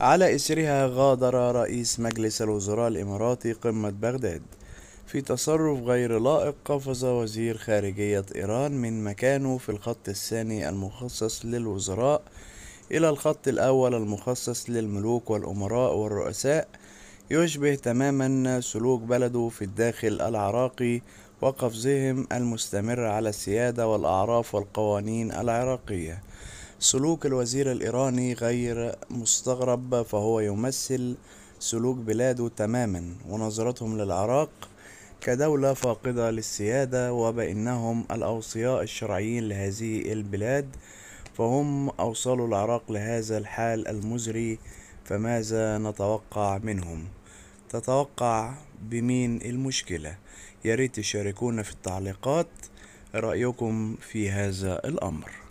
على إثرها غادر رئيس مجلس الوزراء الإماراتي قمة بغداد في تصرف غير لائق قفز وزير خارجية إيران من مكانه في الخط الثاني المخصص للوزراء إلى الخط الأول المخصص للملوك والأمراء والرؤساء يشبه تماما سلوك بلده في الداخل العراقي وقفزهم المستمر على السيادة والأعراف والقوانين العراقية سلوك الوزير الإيراني غير مستغرب فهو يمثل سلوك بلاده تماما ونظرتهم للعراق كدولة فاقدة للسيادة وبأنهم الأوصياء الشرعيين لهذه البلاد فهم أوصلوا العراق لهذا الحال المزري فماذا نتوقع منهم؟ تتوقع بمين المشكلة؟ ياريت تشاركونا في التعليقات رأيكم في هذا الأمر